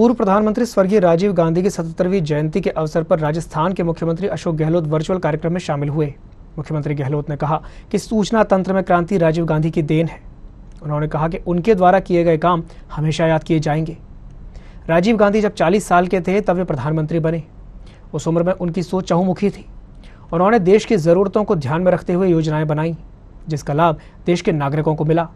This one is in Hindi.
पूर्व प्रधानमंत्री स्वर्गीय राजीव गांधी की सतहत्तरवीं जयंती के अवसर पर राजस्थान के मुख्यमंत्री अशोक गहलोत वर्चुअल कार्यक्रम में शामिल हुए मुख्यमंत्री गहलोत ने कहा कि सूचना तंत्र में क्रांति राजीव गांधी की देन है उन्होंने कहा कि उनके द्वारा किए गए काम हमेशा याद किए जाएंगे राजीव गांधी जब 40 साल के थे तब वे प्रधानमंत्री बने उस उम्र में उनकी सोच चहुमुखी थी उन्होंने देश की ज़रूरतों को ध्यान में रखते हुए योजनाएं बनाई जिसका लाभ देश के नागरिकों को मिला